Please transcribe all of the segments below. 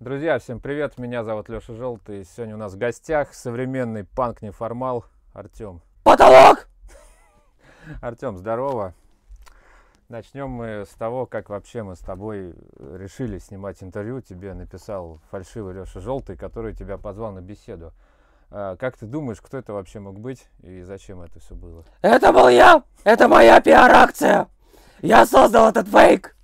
Друзья, всем привет! Меня зовут Леша Желтый. сегодня у нас в гостях современный панк-неформал Артем. Потолок! Артем, здорово! Начнем мы с того, как вообще мы с тобой решили снимать интервью. Тебе написал фальшивый Леша Желтый, который тебя позвал на беседу. А, как ты думаешь, кто это вообще мог быть и зачем это все было? Это был я! Это моя пиар-акция! Я создал этот фейк!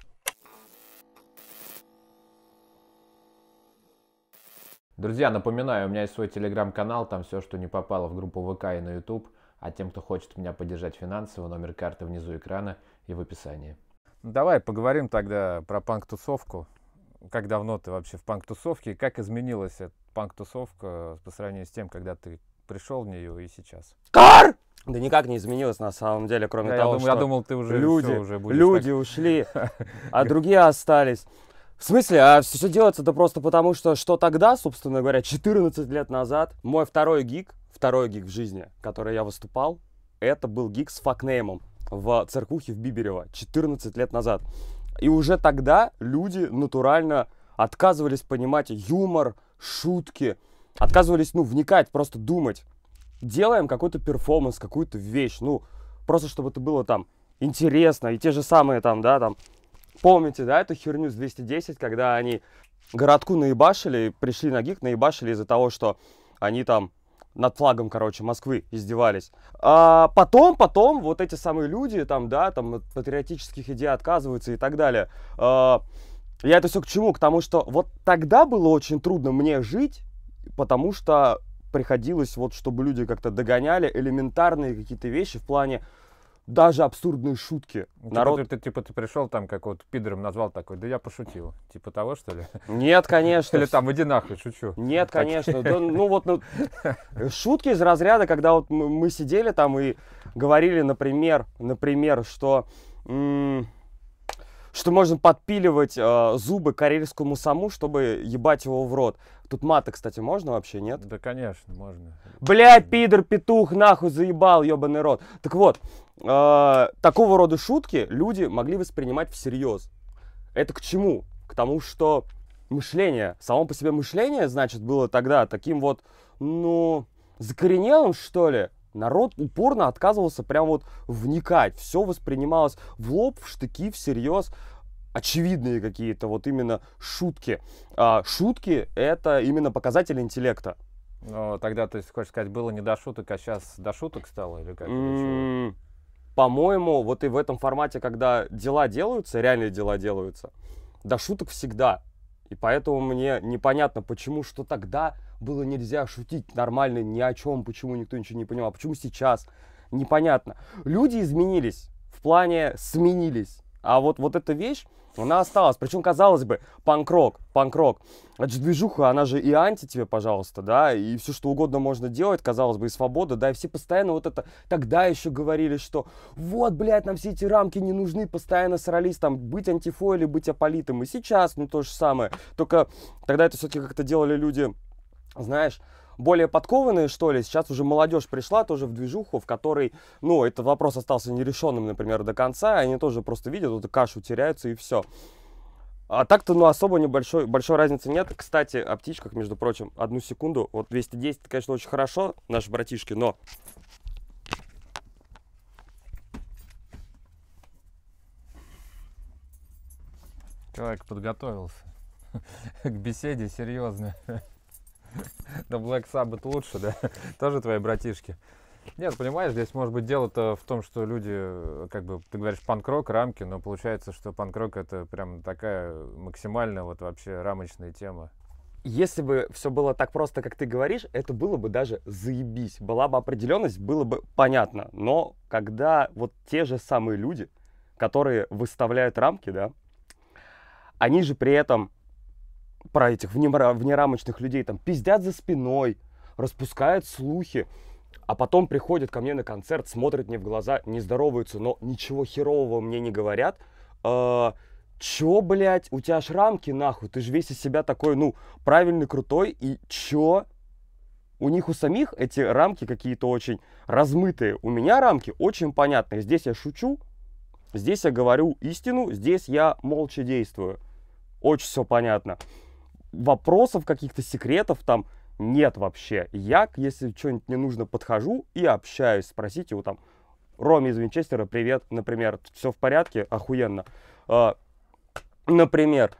Друзья, напоминаю, у меня есть свой телеграм-канал, там все, что не попало в группу ВК и на YouTube. А тем, кто хочет меня поддержать финансово, номер карты внизу экрана и в описании. Ну, давай поговорим тогда про панк-тусовку. Как давно ты вообще в панк-тусовке? Как изменилась эта панк-тусовка э, по сравнению с тем, когда ты пришел в нее и сейчас? Кар! Да никак не изменилось на самом деле, кроме да, того, я думал, что я думал, ты уже люди, уже будешь люди так... ушли, а другие остались. В смысле? А все делается-то просто потому, что что тогда, собственно говоря, 14 лет назад, мой второй гик, второй гик в жизни, который я выступал, это был гик с факнеймом в Церкухе в Биберево 14 лет назад. И уже тогда люди натурально отказывались понимать юмор, шутки, отказывались, ну, вникать, просто думать. Делаем какой-то перформанс, какую-то вещь, ну, просто чтобы это было там интересно, и те же самые там, да, там, Помните, да, эту херню с 210, когда они городку наебашили, пришли на гик, наебашили из-за того, что они там над флагом, короче, Москвы издевались. А потом, потом вот эти самые люди там, да, там от патриотических идей отказываются и так далее. А, я это все к чему? К тому, что вот тогда было очень трудно мне жить, потому что приходилось вот, чтобы люди как-то догоняли элементарные какие-то вещи в плане даже абсурдные шутки. Типа Народ... ты, ты, типа ты пришел там как вот пидором назвал такой, да я пошутил. Типа того, что ли? Нет, конечно. Или там, иди нахуй, шучу. Нет, конечно. Да, ну вот, ну, шутки из разряда, когда вот мы, сидели там и говорили, например, например, что... М- что можно подпиливать э, зубы карельскому саму, чтобы ебать его в рот. Тут маты, кстати, можно вообще, нет? Да, конечно, можно. Бля, пидор, петух, нахуй заебал, ебаный рот. Так вот, а, такого рода шутки люди могли воспринимать всерьез. Это к чему? К тому, что мышление, само по себе мышление, значит, было тогда таким вот, ну, закоренелым, что ли. Народ упорно отказывался прям вот вникать. Все воспринималось в лоб, в штыки, всерьез очевидные какие-то вот именно шутки. А шутки — это именно показатель интеллекта. Но тогда, есть, хочешь сказать, было не до шуток, а сейчас до шуток стало? Или как? Mm -hmm по-моему, вот и в этом формате, когда дела делаются, реальные дела делаются, до шуток всегда. И поэтому мне непонятно, почему, что тогда было нельзя шутить нормально ни о чем, почему никто ничего не понимал, почему сейчас, непонятно. Люди изменились, в плане сменились. А вот, вот эта вещь, она осталась. Причем, казалось бы, панк-рок, панк-рок. Это же движуха, она же и анти тебе, пожалуйста, да, и все, что угодно можно делать, казалось бы, и свобода, да, и все постоянно вот это, тогда еще говорили, что вот, блядь, нам все эти рамки не нужны, постоянно срались, там, быть антифо или быть аполитом, и сейчас, ну, то же самое, только тогда это все-таки как-то делали люди, знаешь, более подкованные, что ли. Сейчас уже молодежь пришла тоже в движуху, в которой, ну, этот вопрос остался нерешенным, например, до конца. Они тоже просто видят эту кашу, теряются и все. А так-то, ну, особо небольшой, большой разницы нет. Кстати, о птичках, между прочим, одну секунду. Вот 210, конечно, очень хорошо, наши братишки, но... Человек подготовился к беседе серьезно. Да Black Sabbath лучше, да? Тоже твои братишки. Нет, понимаешь, здесь может быть дело-то в том, что люди, э, как бы, ты говоришь панкрок, рамки, но получается, что панкрок это прям такая максимально вот вообще рамочная тема. Если бы все было так просто, как ты говоришь, это было бы даже заебись. Была бы определенность, было бы понятно. Но когда вот те же самые люди, которые выставляют рамки, да, они же при этом про этих внерамочных людей там пиздят за спиной, распускают слухи, а потом приходят ко мне на концерт, смотрят мне в глаза, не здороваются, но ничего херового мне не говорят. А, чё, блядь, у тебя шрамки нахуй, ты же весь из себя такой, ну, правильный, крутой, и чё? У них у самих эти рамки какие-то очень размытые. У меня рамки очень понятные. Здесь я шучу, здесь я говорю истину, здесь я молча действую. Очень все понятно вопросов каких-то секретов там нет вообще. Я, если что-нибудь не нужно, подхожу и общаюсь. Спросите его там, Роме из Винчестера, привет, например, все в порядке, охуенно. А, например,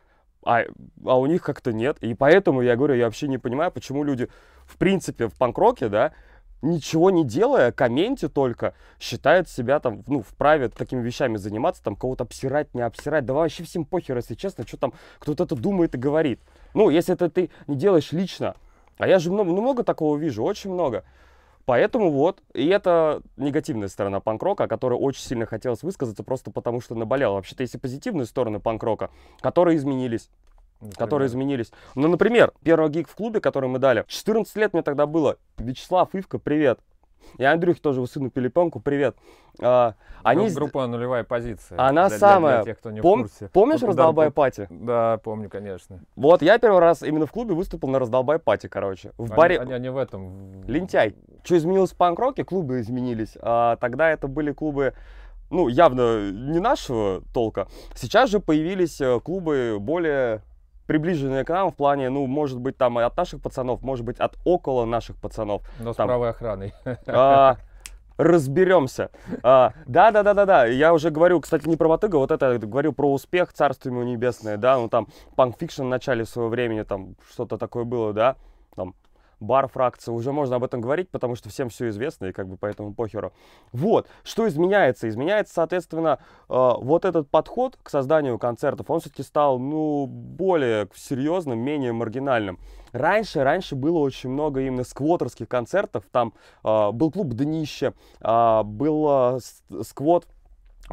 а, а у них как-то нет. И поэтому я говорю, я вообще не понимаю, почему люди, в принципе, в панкроке, да, ничего не делая, комменте только, считает себя там, ну, вправе такими вещами заниматься, там, кого-то обсирать, не обсирать. Да вообще всем похер, если честно, что там кто-то это думает и говорит. Ну, если это ты не делаешь лично. А я же много, ну, много такого вижу, очень много. Поэтому вот, и это негативная сторона панк-рока, о которой очень сильно хотелось высказаться, просто потому что наболел Вообще-то есть и позитивные стороны панк-рока, которые изменились. Например. которые изменились. Ну, например, первый гиг в клубе, который мы дали, 14 лет мне тогда было. Вячеслав Ивка, привет. И Андрюхе тоже сыну пилипенку, привет. А, они... Группа «Нулевая позиция». Она для, самая. Для, тех, кто не Пом... в курсе. Помнишь вот «Раздолбай по... пати»? Да, помню, конечно. Вот, я первый раз именно в клубе выступил на «Раздолбай пати», короче. В они, баре... Они, они в этом... Лентяй. Что изменилось в панк-роке? Клубы изменились. А, тогда это были клубы ну, явно не нашего толка. Сейчас же появились э, клубы более приближенные к нам в плане, ну, может быть, там от наших пацанов, может быть, от около наших пацанов. Но там, с правой охраной. А, разберемся. А, да, да, да, да, да. Я уже говорю, кстати, не про Матыга, вот это говорю про успех, царство ему небесное, да, ну там панкфикшн в начале своего времени, там что-то такое было, да, там бар фракции, уже можно об этом говорить, потому что всем все известно, и как бы поэтому похеру. Вот, что изменяется? Изменяется, соответственно, э, вот этот подход к созданию концертов, он все-таки стал, ну, более серьезным, менее маргинальным. Раньше, раньше было очень много именно сквотерских концертов, там э, был клуб «Днище», э, был э, сквот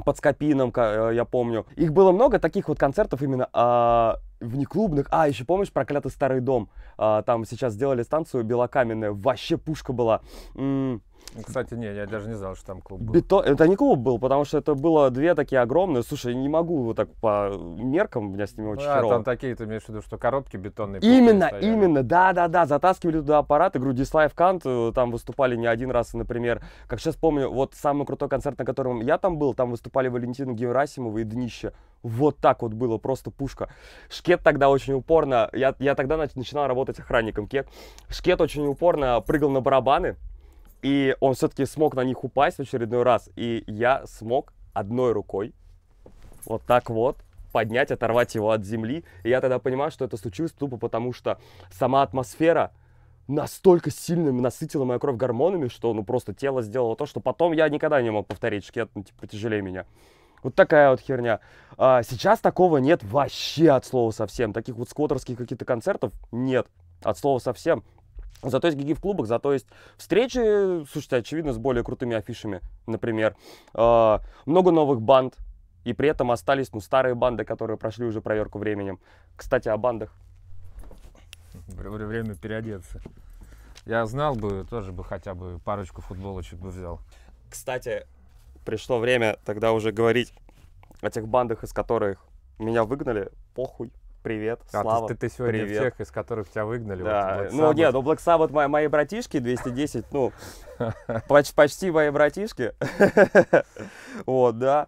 под Скопином, э, я помню. Их было много таких вот концертов именно а, неклубных А, еще помнишь «Проклятый старый дом»? А, там сейчас сделали станцию белокаменная, вообще пушка была. М -м ну, кстати, нет, я даже не знал, что там клуб был. Бето... Это не клуб был, потому что это было две такие огромные. Слушай, не могу вот так по меркам, у меня с ними очень ну, херово. А, там такие, ты имеешь в виду, что коробки бетонные. Именно, именно, да-да-да, затаскивали туда аппараты. Грудислав Кант э, там выступали не один раз, например, как сейчас помню, вот самый крутой концерт, на котором я там был, там выступали Валентина Герасимова и Днище. Вот так вот было, просто пушка. Шкет тогда очень упорно, я, я тогда начинал работать охранником, Кек. Шкет очень упорно прыгал на барабаны, и он все-таки смог на них упасть в очередной раз. И я смог одной рукой вот так вот поднять, оторвать его от земли. И я тогда понимаю, что это случилось тупо потому, что сама атмосфера настолько сильно насытила мою кровь гормонами, что ну просто тело сделало то, что потом я никогда не мог повторить. Шкет, ну, типа, тяжелее меня. Вот такая вот херня. А, сейчас такого нет вообще от слова совсем. Таких вот сквотерских каких-то концертов нет от слова совсем. Зато есть гиги в клубах, зато есть встречи, слушайте, очевидно, с более крутыми афишами, например. Э, много новых банд, и при этом остались ну, старые банды, которые прошли уже проверку временем. Кстати, о бандах. Время переодеться. Я знал бы, тоже бы хотя бы парочку футболочек бы взял. Кстати, пришло время тогда уже говорить о тех бандах, из которых меня выгнали, похуй привет, а, Слава. а, Ты, ты сегодня привет. тех, из которых тебя выгнали. Да. Вот, ну нет, у ну, Black Sabbath мои, мои братишки 210, ну, почти, почти мои братишки. вот, да.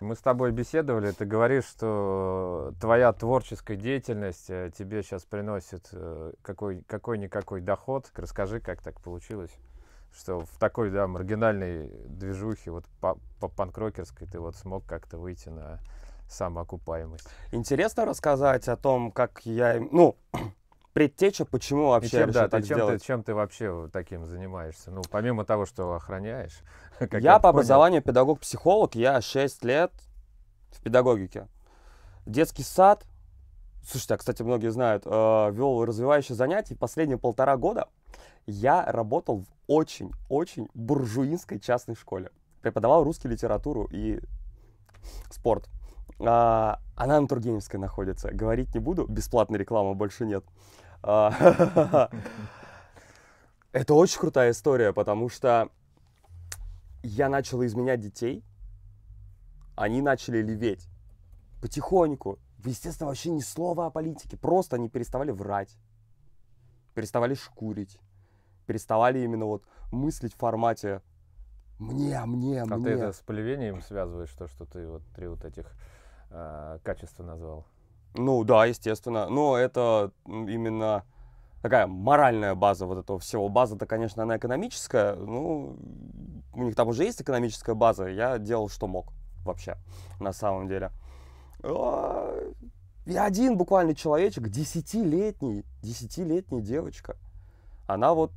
Мы с тобой беседовали, ты говоришь, что твоя творческая деятельность э, тебе сейчас приносит э, какой, какой-никакой доход. Расскажи, как так получилось, что в такой, да, маргинальной движухе, вот по, по панкрокерской ты вот смог как-то выйти на самоокупаемость. Интересно рассказать о том, как я, ну, предтеча, почему вообще чем, я решил да, так ты, чем сделать. Ты, чем ты вообще таким занимаешься? Ну, помимо того, что охраняешь. я, я понял. по образованию педагог-психолог, я 6 лет в педагогике. Детский сад, слушайте, а, кстати, многие знают, э, вел развивающие занятия. Последние полтора года я работал в очень-очень буржуинской частной школе. Преподавал русский литературу и спорт. А, она на Тургеневской находится. Говорить не буду, бесплатной рекламы больше нет. А, это очень крутая история, потому что я начал изменять детей, они начали леветь потихоньку. Естественно, вообще ни слова о политике. Просто они переставали врать, переставали шкурить, переставали именно вот мыслить в формате мне, мне, а мне. А ты это с поливением связываешь, то, что ты вот три вот этих э, качества назвал? Ну да, естественно. Но это именно такая моральная база вот этого всего. База-то, конечно, она экономическая. Ну, у них там уже есть экономическая база. Я делал, что мог вообще, на самом деле. И а, один буквально человечек, десятилетний, десятилетняя девочка. Она вот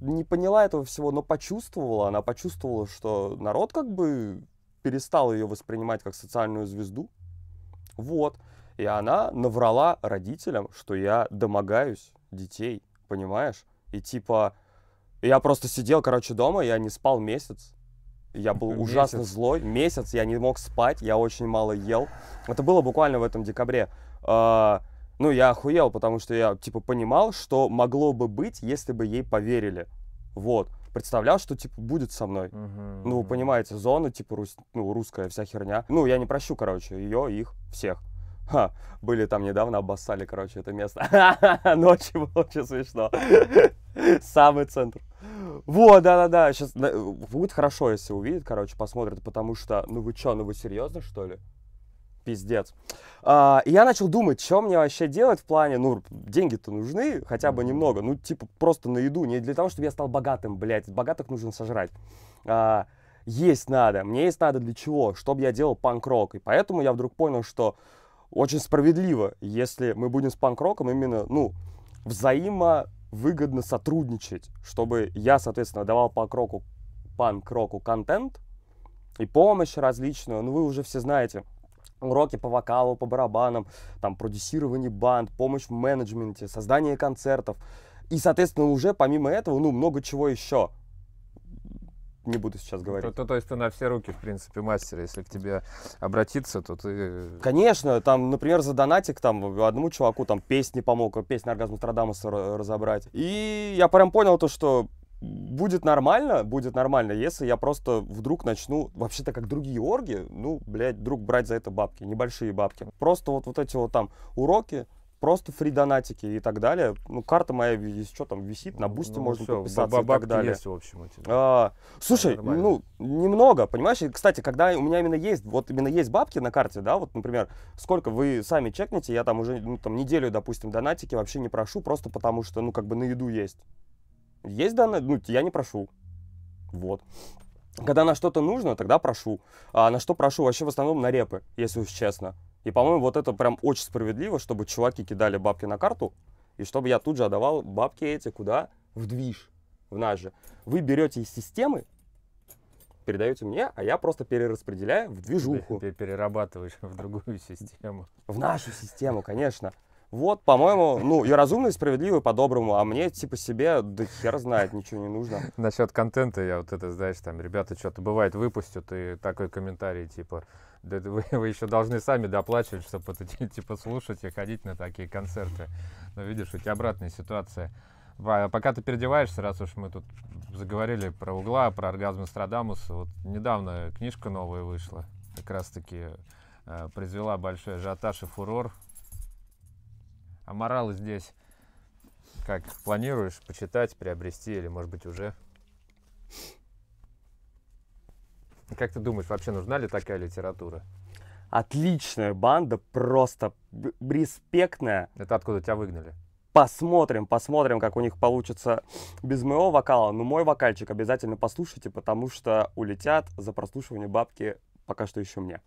не поняла этого всего, но почувствовала, она почувствовала, что народ как бы перестал ее воспринимать как социальную звезду. Вот. И она наврала родителям, что я домогаюсь детей, понимаешь? И типа, я просто сидел, короче, дома, я не спал месяц. Я был месяц. ужасно злой. Месяц я не мог спать, я очень мало ел. Это было буквально в этом декабре. А, ну, я охуел, потому что я, типа, понимал, что могло бы быть, если бы ей поверили. Вот. Представлял, что, типа, будет со мной. Угу, ну, вы понимаете, зона, типа, рус... ну, русская вся херня. Ну, я не прощу, короче, ее, их, всех. Ха, были там недавно, обоссали, короче, это место. Ночью было очень смешно. Самый центр. Вот, да-да-да, сейчас будет хорошо, если увидят, короче, посмотрят, потому что, ну вы чё, ну вы серьезно, что ли? пиздец. А, и я начал думать, что мне вообще делать в плане, ну, деньги-то нужны хотя бы немного, ну, типа, просто на еду, не для того, чтобы я стал богатым, блядь, богатых нужно сожрать. А, есть надо, мне есть надо для чего, чтобы я делал панк-рок. И поэтому я вдруг понял, что очень справедливо, если мы будем с панк-роком именно, ну, взаимовыгодно сотрудничать, чтобы я, соответственно, давал панк-року панк-року контент и помощь различную, ну вы уже все знаете, уроки по вокалу, по барабанам, там, продюсирование банд, помощь в менеджменте, создание концертов. И, соответственно, уже помимо этого, ну, много чего еще. Не буду сейчас говорить. То, то, то есть ты на все руки, в принципе, мастер. Если к тебе обратиться, то ты... Э, Конечно, там, например, за донатик, там, одному чуваку там песни помог, песни Оргазма Страдамаса разобрать. И я прям понял то, что будет нормально, будет нормально, если я просто вдруг начну, вообще-то как другие орги, ну, блядь, вдруг брать за это бабки, небольшие бабки. Просто вот, вот эти вот там уроки, просто фридонатики и так далее. Ну, карта моя, если что, там висит, на бусте ну, можно все, подписаться и так далее. есть, в общем, эти, а, слушай, нормально. ну, немного, понимаешь? И, кстати, когда у меня именно есть, вот именно есть бабки на карте, да, вот, например, сколько вы сами чекните, я там уже, ну, там, неделю, допустим, донатики вообще не прошу, просто потому что, ну, как бы на еду есть. Есть данные? Ну, я не прошу. Вот. Когда на что-то нужно, тогда прошу. А на что прошу? Вообще в основном на репы, если уж честно. И, по-моему, вот это прям очень справедливо, чтобы чуваки кидали бабки на карту, и чтобы я тут же отдавал бабки эти куда? В движ, в нас же. Вы берете из системы, передаете мне, а я просто перераспределяю в движуху. Ты перерабатываешь в другую систему. В нашу систему, конечно. Вот, по-моему, ну и разумно, и справедливо, и по-доброму. А мне, типа, себе, да хер знает, ничего не нужно. Насчет контента я вот это, знаешь, там, ребята что-то бывает выпустят, и такой комментарий, типа, да вы, вы еще должны сами доплачивать, чтобы это, типа, слушать и ходить на такие концерты. Но видишь, у тебя обратная ситуация. Пока ты переодеваешься, раз уж мы тут заговорили про угла, про оргазм Страдамуса, вот недавно книжка новая вышла, как раз-таки э, произвела большой ажиотаж и фурор а Аморалы здесь как планируешь почитать, приобрести или, может быть, уже? Как ты думаешь, вообще нужна ли такая литература? Отличная банда, просто респектная. Это откуда тебя выгнали? Посмотрим, посмотрим, как у них получится без моего вокала. Но мой вокальчик обязательно послушайте, потому что улетят за прослушивание бабки пока что еще мне.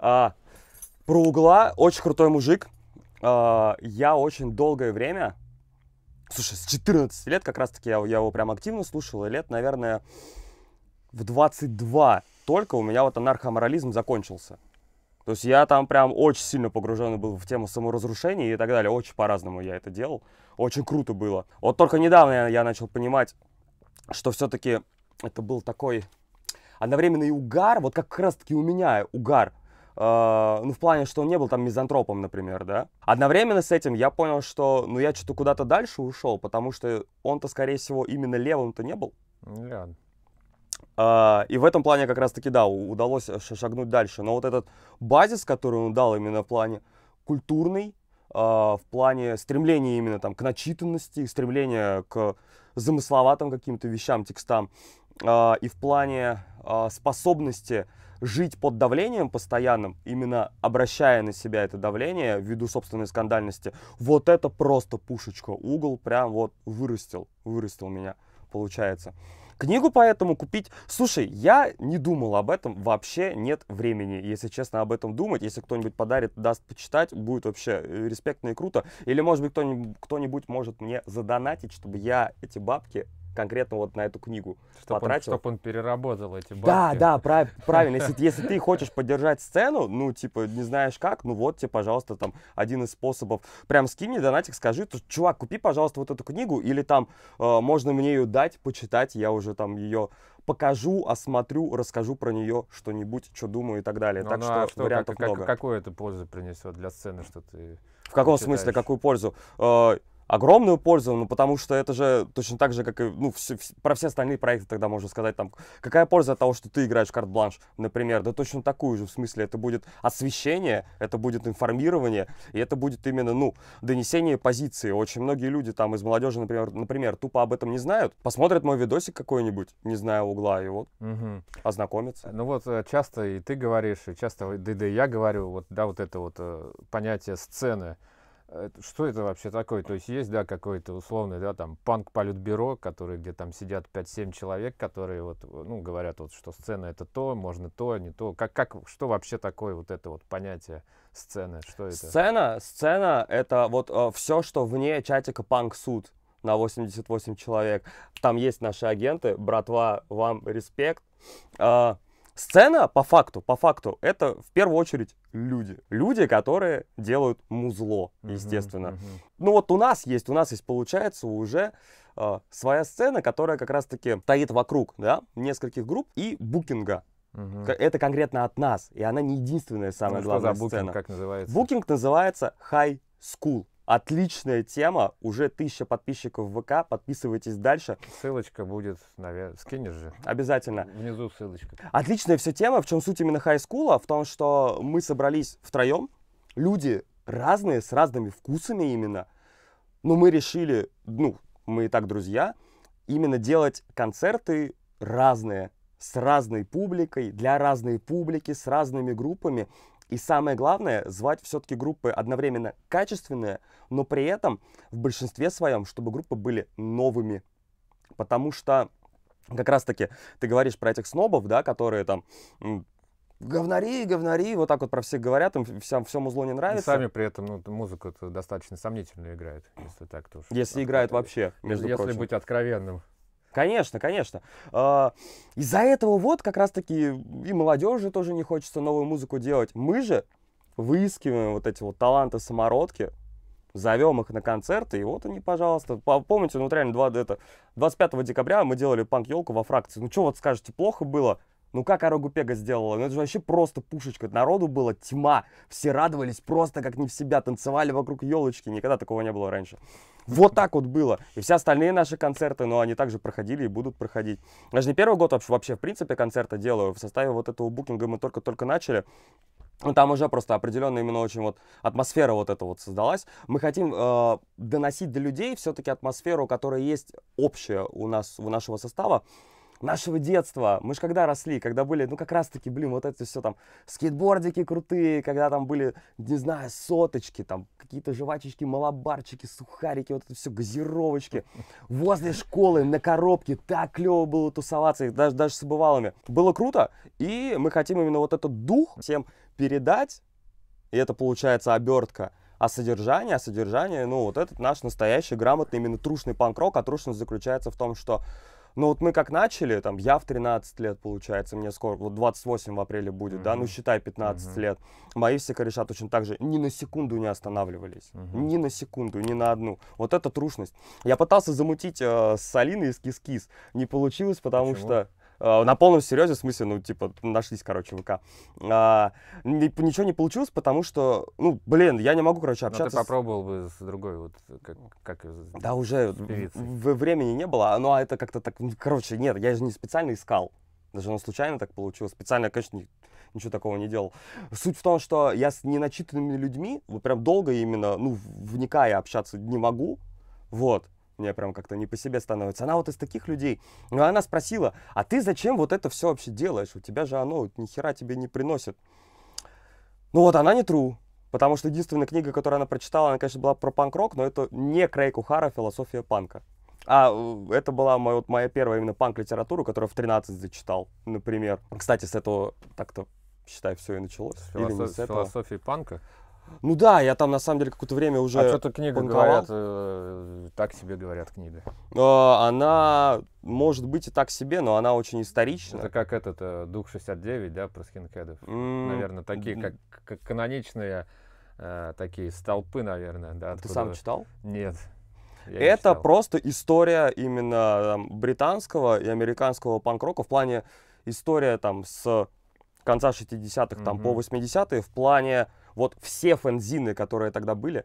А, про угла очень крутой мужик. А, я очень долгое время, слушай, с 14 лет как раз-таки я, я его прям активно слушал, и лет, наверное, в 22 только у меня вот анархоморализм закончился. То есть я там прям очень сильно погружен был в тему саморазрушения и так далее. Очень по-разному я это делал. Очень круто было. Вот только недавно я, я начал понимать, что все-таки это был такой одновременный угар. Вот как раз-таки у меня угар Э, ну, в плане, что он не был там мизантропом, например, да. Одновременно с этим я понял, что, ну, я что-то куда-то дальше ушел, потому что он-то, скорее всего, именно левым-то не был. Yeah. Э, и в этом плане как раз-таки, да, удалось шагнуть дальше. Но вот этот базис, который он дал именно в плане культурный, э, в плане стремления именно там к начитанности, стремления к замысловатым каким-то вещам, текстам, а, и в плане а, способности жить под давлением постоянным, именно обращая на себя это давление ввиду собственной скандальности, вот это просто пушечка. Угол прям вот вырастил, вырастил меня, получается. Книгу поэтому купить... Слушай, я не думал об этом, вообще нет времени, если честно, об этом думать. Если кто-нибудь подарит, даст почитать, будет вообще э, респектно и круто. Или, может быть, кто-нибудь, кто-нибудь может мне задонатить, чтобы я эти бабки конкретно вот на эту книгу чтоб потратил. Чтобы он переработал эти бабки. Да, да, прав, правильно. Если, если ты хочешь поддержать сцену, ну, типа, не знаешь как, ну вот тебе, пожалуйста, там один из способов. Прям скинь мне донатик, скажи, то, чувак, купи, пожалуйста, вот эту книгу, или там э, можно мне ее дать, почитать, я уже там ее покажу, осмотрю, расскажу про нее что-нибудь, что думаю и так далее. Ну, так ну, что, а что вариантов как, много. Как, какую это пользу принесет для сцены, что ты... В каком считаешь? смысле, какую пользу? Э, огромную пользу, ну, потому что это же точно так же, как и, ну, все, все, про все остальные проекты тогда можно сказать, там, какая польза от того, что ты играешь в карт-бланш, например, да точно такую же, в смысле, это будет освещение, это будет информирование, и это будет именно, ну, донесение позиции. Очень многие люди там из молодежи, например, например тупо об этом не знают, посмотрят мой видосик какой-нибудь, не знаю угла, и вот угу. ознакомятся. Ну вот э, часто и ты говоришь, и часто, да, да и я говорю, вот, да, вот это вот э, понятие сцены, Э, что это вообще такое? То есть есть, да, какой-то условный, да, там, панк-политбюро, которые, где там сидят 5-7 человек, которые вот, э, ну, говорят вот, что сцена это то, можно то, а не то. Как, как, что вообще такое вот это вот понятие сцены? Что это? Сцена, сцена это вот э, все, что вне чатика панк-суд на 88 человек. Там есть наши агенты, братва, вам респект. Э, Сцена, по факту, по факту, это в первую очередь люди. Люди, которые делают музло, естественно. Uh-huh, uh-huh. Ну вот у нас есть, у нас есть, получается, уже э, своя сцена, которая как раз-таки стоит вокруг, да, нескольких групп и букинга. Угу. Это конкретно от нас, и она не единственная самая ну, главная что за booking, сцена. Как называется? Букинг называется High School. Отличная тема, уже тысяча подписчиков в ВК, подписывайтесь дальше. Ссылочка будет, наверное, скинешь же. Обязательно. Внизу ссылочка. Отличная вся тема, в чем суть именно Хай Скула, в том, что мы собрались втроем, люди разные, с разными вкусами именно, но мы решили, ну, мы и так друзья, именно делать концерты разные, с разной публикой, для разной публики, с разными группами. И самое главное, звать все-таки группы одновременно качественные, но при этом в большинстве своем, чтобы группы были новыми. Потому что как раз-таки ты говоришь про этих снобов, да, которые там говнари, говнари, вот так вот про всех говорят, им всем, всем зло не нравится. И сами при этом ну, музыку достаточно сомнительную играют, если так тоже. Если играет вообще, между если прочим. Если быть откровенным. Конечно, конечно. А, из-за этого вот как раз-таки и молодежи тоже не хочется новую музыку делать. Мы же выискиваем вот эти вот таланты самородки, зовем их на концерты, и вот они, пожалуйста. Помните, ну вот реально, 2, это, 25 декабря мы делали панк-елку во фракции. Ну что вот скажете, плохо было? Ну как Пега сделала? Ну это же вообще просто пушечка. Народу было тьма. Все радовались просто как не в себя. Танцевали вокруг елочки. Никогда такого не было раньше. Вот так вот было. И все остальные наши концерты, ну, они также проходили и будут проходить. Я же не первый год вообще, вообще в принципе концерта делаю. В составе вот этого букинга мы только-только начали. Ну, там уже просто определенная именно очень вот атмосфера вот эта вот создалась. Мы хотим э, доносить до людей все-таки атмосферу, которая есть общая у нас, у нашего состава нашего детства. Мы же когда росли, когда были, ну, как раз-таки, блин, вот это все там, скейтбордики крутые, когда там были, не знаю, соточки, там, какие-то жвачечки, малобарчики, сухарики, вот это все, газировочки. Возле школы на коробке так клево было тусоваться, и даже, даже с бывалыми. Было круто, и мы хотим именно вот этот дух всем передать, и это получается обертка. А содержание, а содержание, ну, вот этот наш настоящий, грамотный, именно трушный панк-рок, а трушность заключается в том, что но ну, вот мы как начали, там, я в 13 лет, получается, мне скоро, вот 28 в апреле будет, mm-hmm. да, ну считай 15 mm-hmm. лет. Мои все кореша точно так же ни на секунду не останавливались, mm-hmm. ни на секунду, ни на одну. Вот это трушность. Я пытался замутить э, с Алиной из Кис-Кис, не получилось, потому Почему? что Э, на полном серьезе, в смысле, ну, типа, нашлись, короче, ВК. А, ничего не получилось, потому что, ну, блин, я не могу, короче, ну, общаться. Но ты попробовал бы с другой, вот, как, как Да, уже в, времени не было, ну, а это как-то так, ну, короче, нет, я же не специально искал. Даже оно случайно так получилось. Специально, конечно, не, ничего такого не делал. Суть в том, что я с неначитанными людьми, вот прям долго именно, ну, вникая общаться не могу, вот. Мне прям как-то не по себе становится. Она вот из таких людей. Но ну, она спросила, а ты зачем вот это все вообще делаешь? У тебя же оно вот, ни хера тебе не приносит. Ну вот она не true. Потому что единственная книга, которую она прочитала, она, конечно, была про панк-рок, но это не Крейг Ухара «Философия панка». А э, это была моя, вот моя первая именно панк-литература, которую в 13 зачитал, например. Кстати, с этого так-то, считай, все и началось. Философ... Или с Философии панка? Ну да, я там на самом деле какое-то время уже. А что-то книга панковал. говорят, э, э, так себе говорят книга. Но э, она может быть и так себе, но она очень историчная. Это как этот э, Дух 69, да, про скинкедов. Mm. Наверное, такие, как, как каноничные э, такие столпы, наверное, да. Ты сам читал? Нет. Я это не просто история именно там, британского и американского панк-рока в плане история там с конца 60-х там mm-hmm. по 80-е в плане вот все фэнзины, которые тогда были,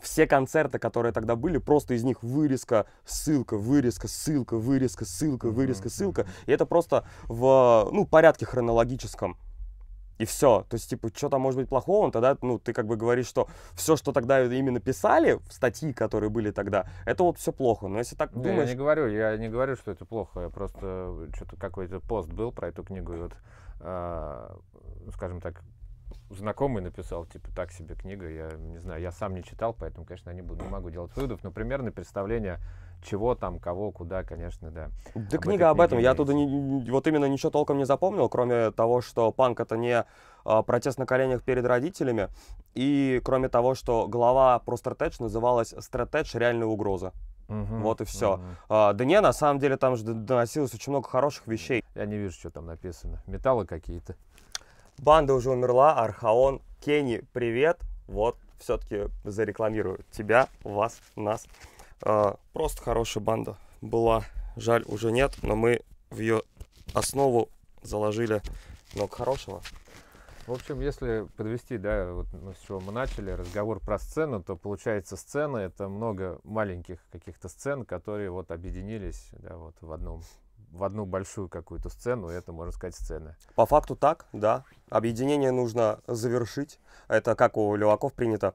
все концерты, которые тогда были, просто из них вырезка, ссылка, вырезка, ссылка, вырезка, ссылка, вырезка, ссылка. И это просто в ну, порядке хронологическом. И все. То есть, типа, что там может быть плохого? Тогда, ну, ты как бы говоришь, что все, что тогда именно писали, в статьи, которые были тогда, это вот все плохо. Но если так не, думаешь... Я не говорю, я не говорю, что это плохо. Я просто э, что-то какой-то пост был про эту книгу, и вот, э, скажем так, знакомый написал, типа, так себе книга, я не знаю, я сам не читал, поэтому, конечно, не, буду, не могу делать выводов, но примерное представление, чего там, кого, куда, конечно, да. Да книга об этом, я есть. оттуда не, вот именно ничего толком не запомнил, кроме того, что панк это не а, протест на коленях перед родителями, и кроме того, что глава про стратедж называлась «Стратедж. Реальная угроза». Угу, вот и все. Угу. А, да не, на самом деле там же доносилось очень много хороших вещей. Я не вижу, что там написано. Металлы какие-то. Банда уже умерла, Архаон, Кенни, привет. Вот, все-таки зарекламирую тебя, вас, нас. Э, просто хорошая банда была. Жаль, уже нет, но мы в ее основу заложили много хорошего. В общем, если подвести, да, вот с чего мы начали, разговор про сцену, то получается сцена это много маленьких каких-то сцен, которые вот объединились, да, вот в одном в одну большую какую-то сцену, это, можно сказать, сцена. По факту так, да. Объединение нужно завершить. Это как у леваков принято.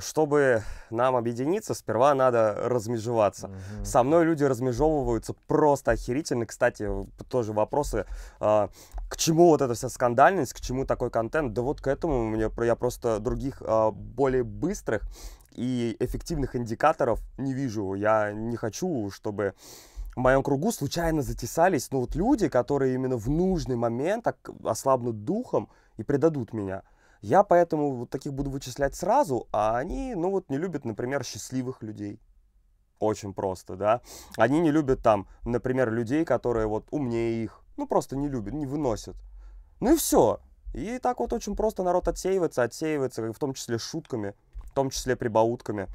Чтобы нам объединиться, сперва надо размежеваться. Угу. Со мной люди размежевываются просто охерительно. Кстати, тоже вопросы, а, к чему вот эта вся скандальность, к чему такой контент? Да вот к этому мне, я просто других а, более быстрых и эффективных индикаторов не вижу. Я не хочу, чтобы в моем кругу случайно затесались, ну вот люди, которые именно в нужный момент так ослабнут духом и предадут меня. Я поэтому вот таких буду вычислять сразу, а они, ну вот, не любят, например, счастливых людей. Очень просто, да. Они не любят там, например, людей, которые вот умнее их. Ну, просто не любят, не выносят. Ну и все. И так вот очень просто народ отсеивается, отсеивается, в том числе шутками, в том числе прибаутками.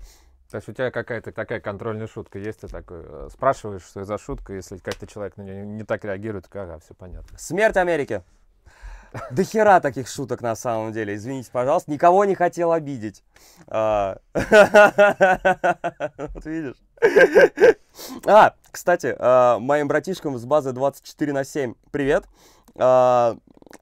То есть у тебя какая-то такая контрольная шутка есть, ты такой э, спрашиваешь, что это за шутка, если как-то человек на нее не так реагирует, как, ага, все понятно. Смерть Америки! Да хера таких шуток на самом деле, извините, пожалуйста, никого не хотел обидеть. А. Вот видишь. А, кстати, а, моим братишкам с базы 24 на 7, привет. А,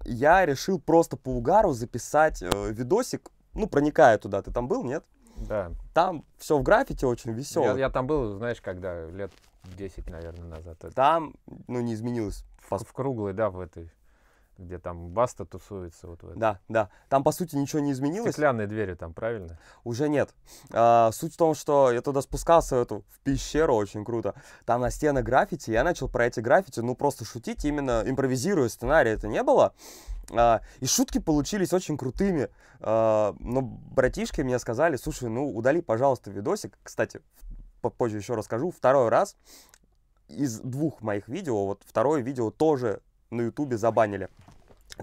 я решил просто по угару записать э, видосик, ну, проникая туда. Ты там был, нет? Да. Там все в граффити очень весело. Я, я там был, знаешь, когда лет 10, наверное, назад. Там, ну, не изменилось. В, в круглой, да, в этой где там Баста тусуется. Вот да, да. Там, по сути, ничего не изменилось. Стеклянные двери там, правильно? Уже нет. А, суть в том, что я туда спускался, в эту в пещеру, очень круто. Там на стены граффити, я начал про эти граффити, ну, просто шутить, именно импровизируя, сценария это не было. А, и шутки получились очень крутыми. А, но братишки мне сказали, слушай, ну, удали, пожалуйста, видосик. Кстати, попозже еще расскажу. Второй раз из двух моих видео, вот второе видео тоже на Ютубе забанили.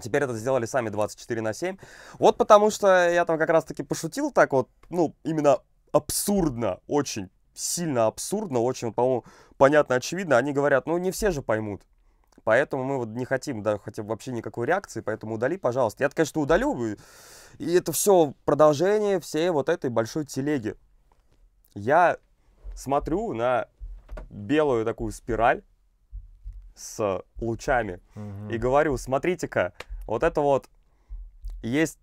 Теперь это сделали сами 24 на 7. Вот потому что я там как раз-таки пошутил так вот, ну, именно абсурдно, очень сильно абсурдно, очень, по-моему, понятно, очевидно. Они говорят, ну, не все же поймут. Поэтому мы вот не хотим, да, хотя вообще никакой реакции, поэтому удали, пожалуйста. Я, конечно, удалю, и это все продолжение всей вот этой большой телеги. Я смотрю на белую такую спираль, с лучами угу. и говорю, смотрите-ка, вот это вот есть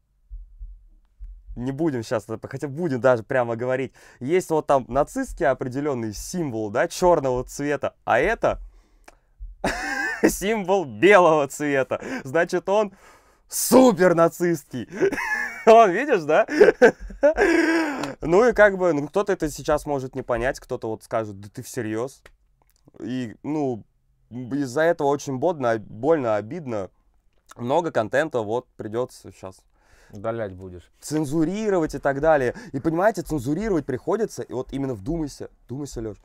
не будем сейчас, хотя будем даже прямо говорить, есть вот там нацистский определенный символ, да, черного цвета, а это символ белого цвета. Значит, он супер нацистский. он, видишь, да? ну и как бы, ну кто-то это сейчас может не понять, кто-то вот скажет, да ты всерьез. И, ну, из-за этого очень бодно, а, больно, обидно. Много контента вот придется сейчас удалять будешь. Цензурировать и так далее. И понимаете, цензурировать приходится, и вот именно вдумайся, думайся, Леш,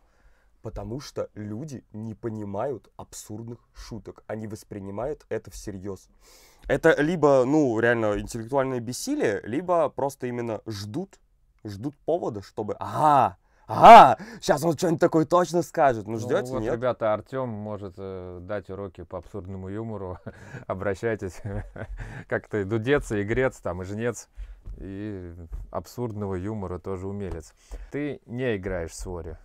потому что люди не понимают абсурдных шуток, они воспринимают это всерьез. Это либо, ну, реально интеллектуальное бессилие, либо просто именно ждут, ждут повода, чтобы, ага, ага, сейчас он что-нибудь такое точно скажет. Ну, ждете, ну, вот, нет? ребята, Артем может э, дать уроки по абсурдному юмору. Обращайтесь. Как-то дудец, и игрец, там, и жнец. И абсурдного юмора тоже умелец. Ты не играешь в своре.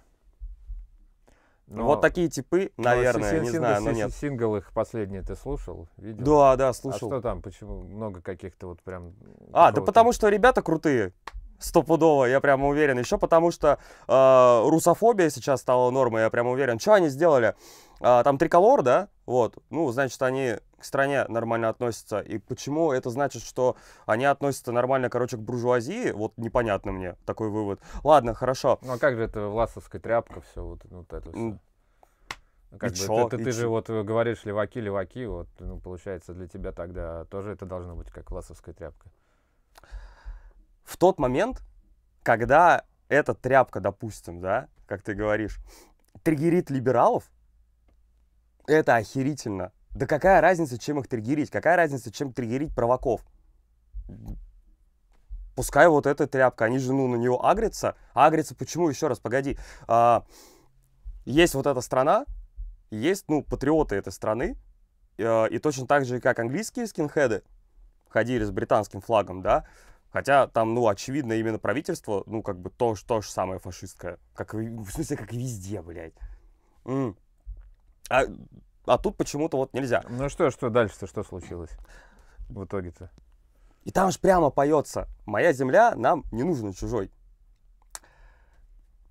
Но... Вот такие типы, наверное, син- не сингл, знаю, но нет. Сингл их последний ты слушал? Видел? Да, да, а слушал. А что там, почему много каких-то вот прям... А, да потому что ребята крутые стопудово, я прямо уверен. Еще потому что э, русофобия сейчас стала нормой, я прямо уверен. Что они сделали? Э, там триколор, да? Вот. Ну, значит, они к стране нормально относятся. И почему это значит, что они относятся нормально, короче, к буржуазии? Вот непонятно мне такой вывод. Ладно, хорошо. Ну, а как же это власовская тряпка, все вот, ну, вот это все? Ну, как и бы, чё? Ты, ты, ты же вот говоришь леваки, леваки, вот, ну, получается, для тебя тогда тоже это должно быть как ласовская тряпка в тот момент, когда эта тряпка, допустим, да, как ты говоришь, триггерит либералов, это охерительно. Да какая разница, чем их триггерить? Какая разница, чем триггерить провоков? Пускай вот эта тряпка, они же, ну, на нее агрятся. А агрятся почему? Еще раз, погоди. А, есть вот эта страна, есть, ну, патриоты этой страны, э, и точно так же, как английские скинхеды ходили с британским флагом, да, Хотя там, ну, очевидно, именно правительство, ну, как бы то, то же самое фашистское. Как, в смысле, как везде, блядь. М. А, а тут почему-то вот нельзя. Ну что, что дальше-то, что случилось в итоге-то? И там же прямо поется, моя земля нам не нужна чужой.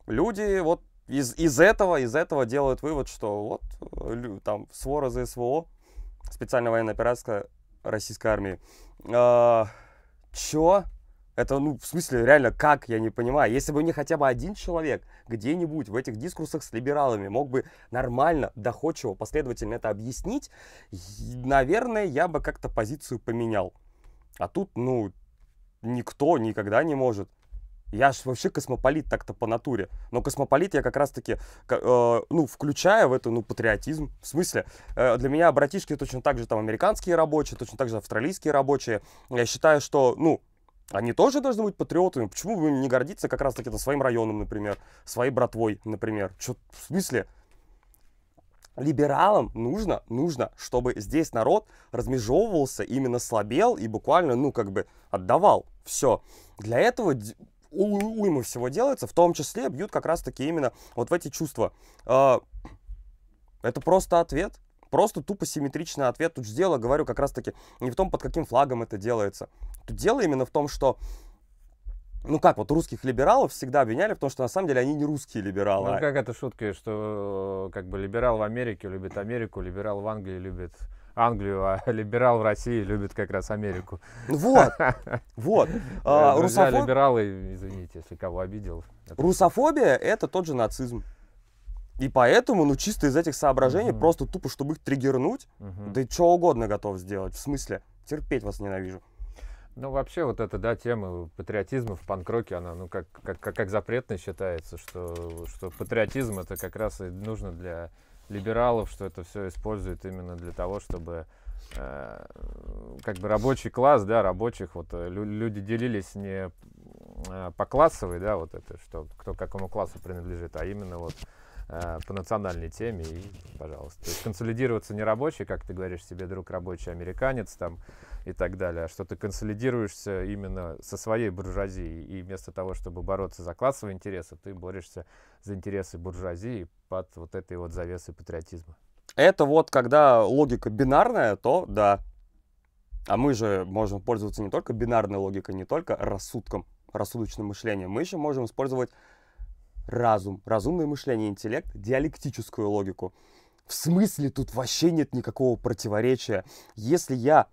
Люди вот из, из этого, из этого делают вывод, что вот э, там свора СВО, специальная военная операция российской армии, э, Чё? Это, ну, в смысле, реально, как, я не понимаю. Если бы мне хотя бы один человек где-нибудь в этих дискурсах с либералами мог бы нормально, доходчиво, последовательно это объяснить, наверное, я бы как-то позицию поменял. А тут, ну, никто никогда не может. Я ж вообще космополит так-то по натуре. Но космополит я как раз-таки, э, ну, включаю в это, ну, патриотизм. В смысле, э, для меня братишки точно так же там американские рабочие, точно так же австралийские рабочие. Я считаю, что, ну, они тоже должны быть патриотами. Почему бы им не гордиться как раз-таки своим районом, например, своей братвой, например? Чё, в смысле? либералам нужно, нужно, чтобы здесь народ размежевывался, именно слабел и буквально, ну, как бы отдавал все. Для этого у- уйма всего делается, в том числе бьют как раз-таки именно вот в эти чувства. Э, это просто ответ. Просто тупо симметричный ответ. Тут же дело, говорю, как раз-таки не в том, под каким флагом это делается. Тут дело именно в том, что ну как, вот русских либералов всегда обвиняли в том, что на самом деле они не русские либералы. Ну а как это шутка, что э, как бы либерал в Америке любит Америку, либерал в Англии любит Англию, а либерал в России любит как раз Америку. Вот, вот. А, Друзья, либералы, извините, если кого обидел. Русофобия – это тот же нацизм. И поэтому, ну, чисто из этих соображений, угу. просто тупо, чтобы их триггернуть, угу. да и что угодно готов сделать. В смысле, терпеть вас ненавижу. Ну, вообще, вот эта, да, тема патриотизма в панкроке, она, ну, как, как, как запретно считается, что, что патриотизм это как раз и нужно для либералов, что это все использует именно для того, чтобы э, как бы рабочий класс, да, рабочих, вот э, лю люди делились не э, по классовой, да, вот это, что кто к какому классу принадлежит, а именно вот э, по национальной теме и, пожалуйста. То есть консолидироваться не рабочий, как ты говоришь себе, друг рабочий а американец, там, и так далее, а что ты консолидируешься именно со своей буржуазией, и вместо того, чтобы бороться за классовые интересы, ты борешься за интересы буржуазии под вот этой вот завесой патриотизма. Это вот когда логика бинарная, то да. А мы же можем пользоваться не только бинарной логикой, не только рассудком, рассудочным мышлением. Мы еще можем использовать разум, разумное мышление, интеллект, диалектическую логику. В смысле тут вообще нет никакого противоречия. Если я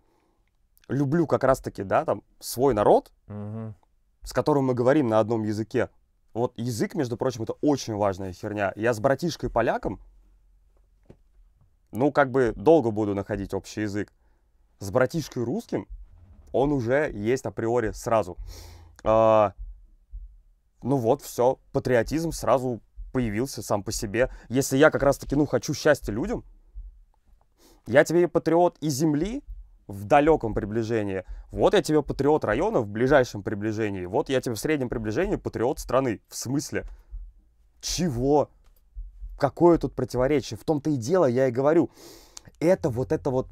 люблю как раз-таки, да, там, свой народ, угу. с которым мы говорим на одном языке. Вот язык, между прочим, это очень важная херня. Я с братишкой поляком, ну, как бы долго буду находить общий язык. С братишкой русским он уже есть априори сразу. А, ну вот, все, патриотизм сразу появился сам по себе. Если я как раз-таки, ну, хочу счастья людям, я тебе патриот и земли, в далеком приближении. Вот я тебе патриот района в ближайшем приближении. Вот я тебе в среднем приближении патриот страны. В смысле? Чего? Какое тут противоречие? В том-то и дело, я и говорю. Это вот это вот...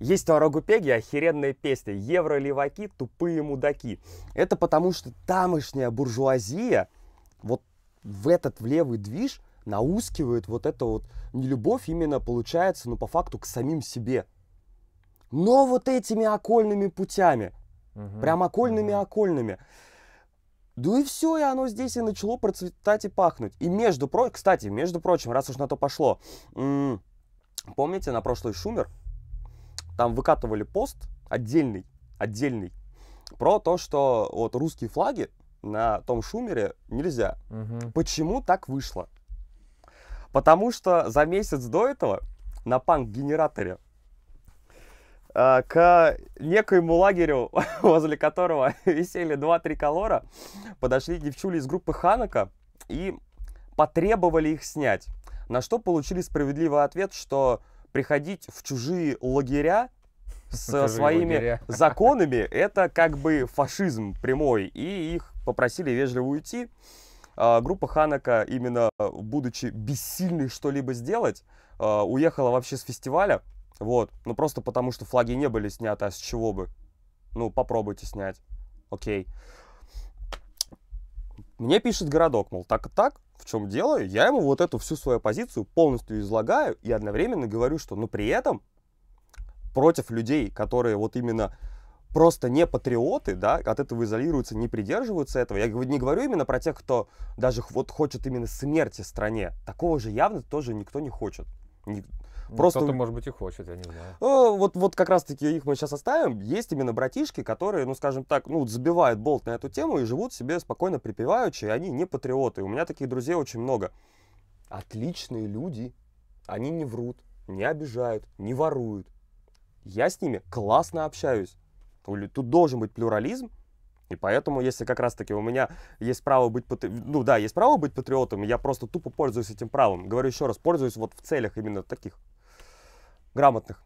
Есть у Арагупеги охеренная песня леваки, тупые мудаки». Это потому, что тамошняя буржуазия вот в этот в левый движ наускивает вот это вот нелюбовь именно получается, ну, по факту, к самим себе но вот этими окольными путями. Угу. Прям окольными-окольными. Угу. Окольными. Да и все, и оно здесь и начало процветать и пахнуть. И между прочим, кстати, между прочим, раз уж на то пошло, помните, на прошлый шумер там выкатывали пост отдельный, отдельный, про то, что вот русские флаги на том шумере нельзя. Угу. Почему так вышло? Потому что за месяц до этого на панк-генераторе Э, к некоему лагерю, возле которого висели два триколора, подошли девчули из группы Ханака и потребовали их снять. На что получили справедливый ответ, что приходить в чужие лагеря с чужие своими лагеря. законами это как бы фашизм прямой, и их попросили вежливо уйти. Э, группа Ханака, именно будучи бессильной что-либо сделать, э, уехала вообще с фестиваля вот. Ну, просто потому, что флаги не были сняты, а с чего бы? Ну, попробуйте снять. Окей. Мне пишет городок, мол, так и так, в чем дело? Я ему вот эту всю свою позицию полностью излагаю и одновременно говорю, что, ну при этом против людей, которые вот именно просто не патриоты, да, от этого изолируются, не придерживаются этого. Я не говорю именно про тех, кто даже вот хочет именно смерти стране. Такого же явно тоже никто не хочет. Ну, просто... Кто-то, может быть, и хочет, я не знаю. Ну, вот, вот как раз-таки их мы сейчас оставим. Есть именно братишки, которые, ну, скажем так, ну, забивают болт на эту тему и живут себе спокойно припеваючи, и они не патриоты. У меня таких друзей очень много. Отличные люди. Они не врут, не обижают, не воруют. Я с ними классно общаюсь. Тут должен быть плюрализм, и поэтому, если как раз-таки у меня есть право быть, патри... ну да, есть право быть патриотом, я просто тупо пользуюсь этим правом. Говорю еще раз, пользуюсь вот в целях именно таких грамотных,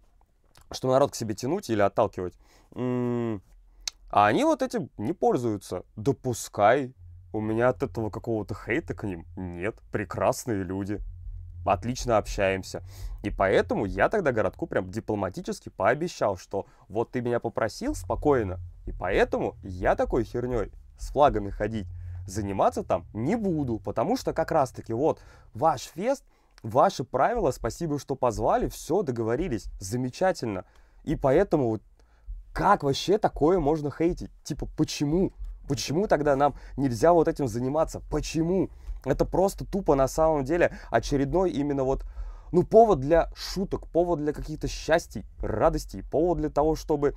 чтобы народ к себе тянуть или отталкивать. А они вот этим не пользуются. Допускай. У меня от этого какого-то хейта к ним нет. Прекрасные люди. Отлично общаемся. И поэтому я тогда городку прям дипломатически пообещал, что вот ты меня попросил спокойно, и поэтому я такой херней с флагами ходить заниматься там не буду, потому что как раз таки вот ваш фест – Ваши правила, спасибо, что позвали, все, договорились, замечательно. И поэтому вот как вообще такое можно хейтить? Типа, почему? Почему тогда нам нельзя вот этим заниматься? Почему? Это просто тупо на самом деле очередной именно вот ну, повод для шуток, повод для каких-то счастий, радостей, повод для того, чтобы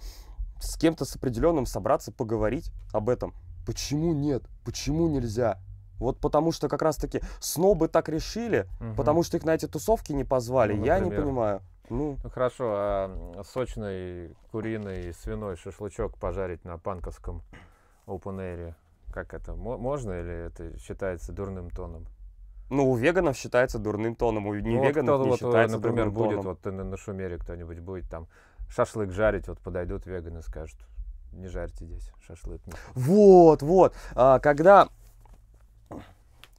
с кем-то с определенным собраться, поговорить об этом. Почему нет? Почему нельзя? Вот потому что как раз-таки снобы так решили, угу. потому что их на эти тусовки не позвали. Ну, Я не понимаю. Ну. ну хорошо, а сочный куриный и свиной шашлычок пожарить на панковском open как это, можно или это считается дурным тоном? Ну, у веганов считается дурным тоном, у не ну, веганов вот не вот, э, считается например, дурным будет, тоном. вот э, на, на Шумере кто-нибудь будет там шашлык жарить, вот подойдут веганы и скажут, не жарьте здесь шашлык. Вот, вот. А, когда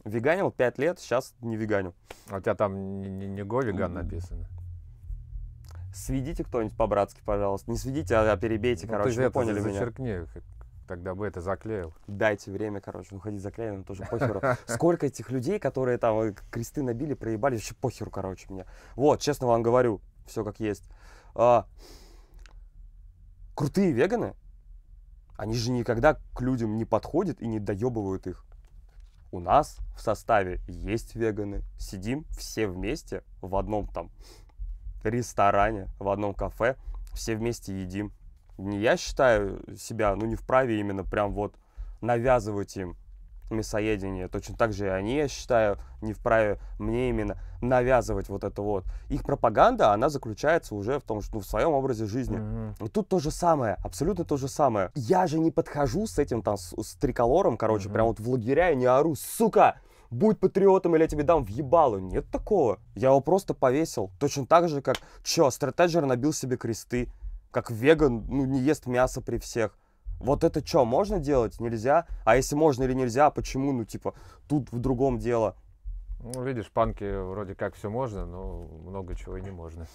Веганил 5 лет, сейчас не веганю. А у тебя там не, не, не го веган написано? Сведите кто-нибудь по-братски, пожалуйста. Не сведите, а перебейте, ну, короче, ты вы поняли меня. Зачеркни, тогда бы это заклеил. Дайте время, короче, ну ходить заклеенным, тоже похеру. Сколько этих людей, которые там кресты набили, проебали, вообще похеру, короче, мне. Вот, честно вам говорю, все как есть. А, крутые веганы, они же никогда к людям не подходят и не доебывают их у нас в составе есть веганы, сидим все вместе в одном там ресторане, в одном кафе, все вместе едим. Не я считаю себя, ну, не вправе именно прям вот навязывать им мясоедения. Точно так же и они, я считаю, не вправе мне именно навязывать вот это вот. Их пропаганда, она заключается уже в том, что ну, в своем образе жизни. Mm-hmm. тут то же самое, абсолютно то же самое. Я же не подхожу с этим там, с, с триколором, короче, mm-hmm. прям вот в лагеря и не ору, сука, будь патриотом, или я тебе дам в ебалу. Нет такого. Я его просто повесил. Точно так же, как, чё, стратегер набил себе кресты, как веган, ну, не ест мясо при всех вот это что, можно делать, нельзя? А если можно или нельзя, почему, ну, типа, тут в другом дело? Ну, видишь, панки вроде как все можно, но много чего и не можно.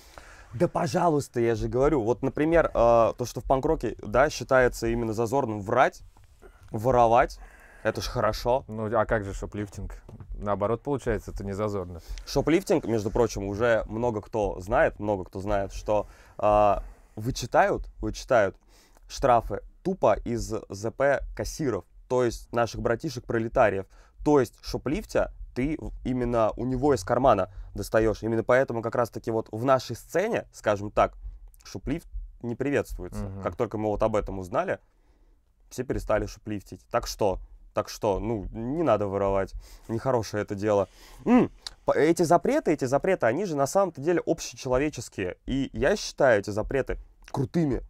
Да, пожалуйста, я же говорю. Вот, например, э, то, что в панк-роке, да, считается именно зазорным врать, воровать, это ж хорошо. Ну, а как же шоплифтинг? Наоборот, получается, это не зазорно. Шоплифтинг, между прочим, уже много кто знает, много кто знает, что э, вычитают, вычитают штрафы тупо из ЗП кассиров, то есть наших братишек-пролетариев. То есть шоплифтя ты именно у него из кармана достаешь. Именно поэтому как раз-таки вот в нашей сцене, скажем так, шоплифт не приветствуется. Угу. Как только мы вот об этом узнали, все перестали шоплифтить. Так что? Так что, ну, не надо воровать. Нехорошее это дело. М-м, эти запреты, эти запреты, они же на самом-то деле общечеловеческие. И я считаю эти запреты крутыми.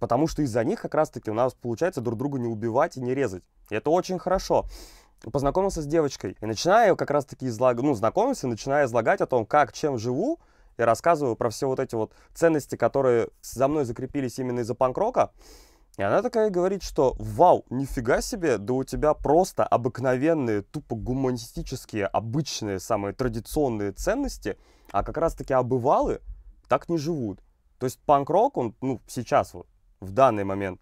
Потому что из-за них как раз-таки у нас получается друг друга не убивать и не резать. И это очень хорошо. Познакомился с девочкой. И начинаю как раз-таки излаг... ну, знакомиться, начинаю излагать о том, как, чем живу, и рассказываю про все вот эти вот ценности, которые за мной закрепились именно из-за панк-рока. И она такая говорит, что вау, нифига себе, да у тебя просто обыкновенные, тупо гуманистические, обычные, самые традиционные ценности, а как раз-таки обывалы а так не живут. То есть панк-рок, он, ну, сейчас вот, в данный момент,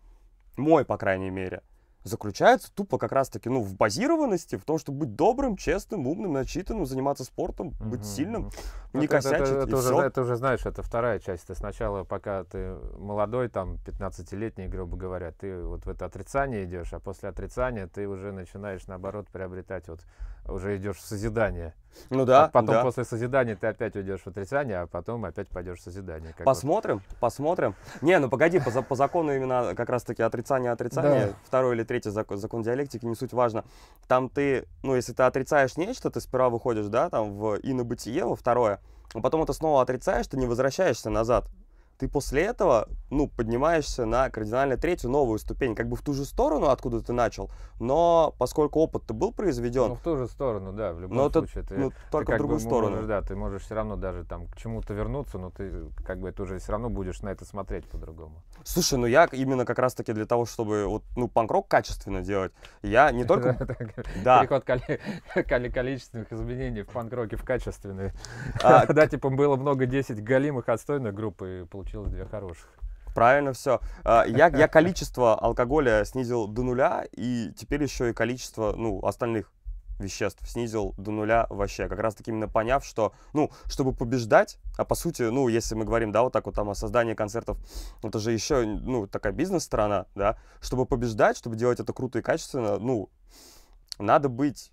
мой, по крайней мере, заключается тупо как раз-таки, ну, в базированности, в том, чтобы быть добрым, честным, умным, начитанным, заниматься спортом, mm-hmm. быть сильным, не это, косячить, это, это, это, уже, все. ты уже знаешь, это вторая часть. Ты сначала, пока ты молодой, там, 15-летний, грубо говоря, ты вот в это отрицание идешь, а после отрицания ты уже начинаешь, наоборот, приобретать вот уже идешь в созидание. Ну да. А потом да. после созидания ты опять уйдешь в отрицание, а потом опять пойдешь в созидание. посмотрим, вот. посмотрим. Не, ну погоди, по, по закону именно как раз-таки отрицание, отрицание, да. второй или третий закон, закон диалектики, не суть важно. Там ты, ну если ты отрицаешь нечто, ты сперва выходишь, да, там в инобытие, во второе, а потом это снова отрицаешь, ты не возвращаешься назад ты после этого, ну, поднимаешься на кардинально третью новую ступень, как бы в ту же сторону, откуда ты начал, но поскольку опыт-то был произведен... Ну, в ту же сторону, да, в любом но случае. Это, ты, ну, только ты в другую бы, сторону. Можешь, да, ты можешь все равно даже там к чему-то вернуться, но ты как бы это уже все равно будешь на это смотреть по-другому. Слушай, ну я именно как раз-таки для того, чтобы вот, ну, панк рок качественно делать, я не только... Да. Переход количественных изменений в панк роке в качественные. Когда, а, типа, было много 10 галимых отстойных групп и получилось получилось две хороших. Правильно все. А, я, я количество алкоголя снизил до нуля, и теперь еще и количество ну, остальных веществ снизил до нуля вообще. Как раз таки именно поняв, что, ну, чтобы побеждать, а по сути, ну, если мы говорим, да, вот так вот там о создании концертов, это же еще, ну, такая бизнес-сторона, да, чтобы побеждать, чтобы делать это круто и качественно, ну, надо быть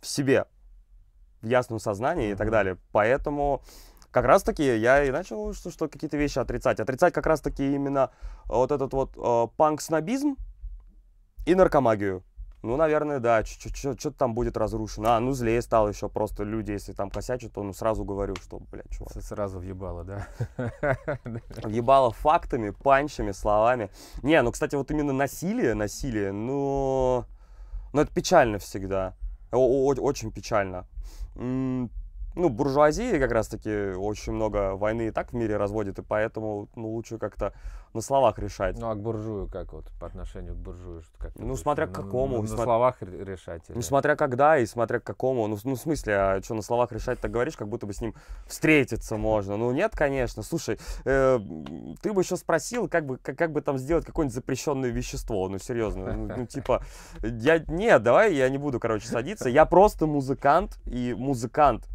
в себе, в ясном сознании mm-hmm. и так далее. Поэтому как раз таки я и начал, что, что какие-то вещи отрицать. Отрицать как раз таки именно э, вот этот вот э, панк-снобизм и наркомагию. Ну, наверное, да, что-то там будет разрушено. А, ну, злее стало еще просто люди, если там косячат, то ну, сразу говорю, что, блядь, чувак. Сразу въебало, да? Въебало фактами, панчами, словами. Не, ну, кстати, вот именно насилие, насилие, ну... Ну, это печально всегда. О -о Очень печально ну, буржуазии как раз-таки очень много войны и так в мире разводит, и поэтому ну, лучше как-то на словах решать. Ну, а к буржую как вот по отношению к буржую? Как ну, смотря к какому. На, на смо... словах решать? Ну, или... Ну, смотря когда и смотря к какому. Ну, ну, в смысле, а что на словах решать, так говоришь, как будто бы с ним встретиться можно. Ну, нет, конечно. Слушай, э, ты бы еще спросил, как бы, как, как бы там сделать какое-нибудь запрещенное вещество. Ну, серьезно. Ну, ну, типа, я... Нет, давай я не буду, короче, садиться. Я просто музыкант, и музыкант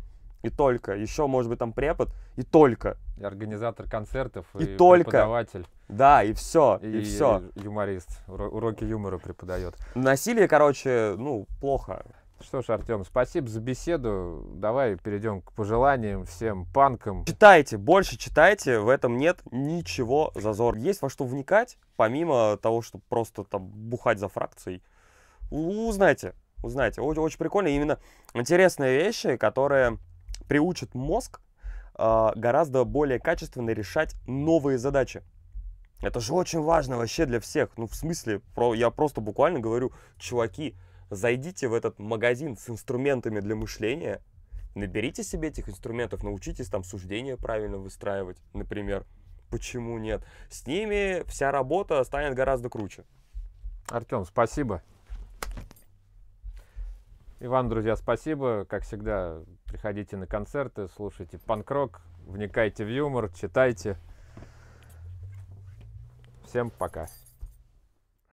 и только. Еще, может быть, там препод и только. И организатор концертов и, и только. преподаватель. Да, и все, и, и все. Юморист, уроки юмора преподает. Насилие, короче, ну, плохо. Что ж, Артем, спасибо за беседу. Давай перейдем к пожеланиям всем панкам. Читайте, больше читайте, в этом нет ничего зазор. Есть во что вникать, помимо того, чтобы просто там бухать за фракцией. Узнайте, узнайте. Очень, очень прикольно. именно интересные вещи, которые приучит мозг а, гораздо более качественно решать новые задачи. Это же очень важно вообще для всех. Ну, в смысле, про, я просто буквально говорю, чуваки, зайдите в этот магазин с инструментами для мышления, наберите себе этих инструментов, научитесь там суждения правильно выстраивать, например. Почему нет? С ними вся работа станет гораздо круче. Артем, спасибо. И вам, друзья, спасибо. Как всегда, приходите на концерты, слушайте панк-рок, вникайте в юмор, читайте. Всем пока.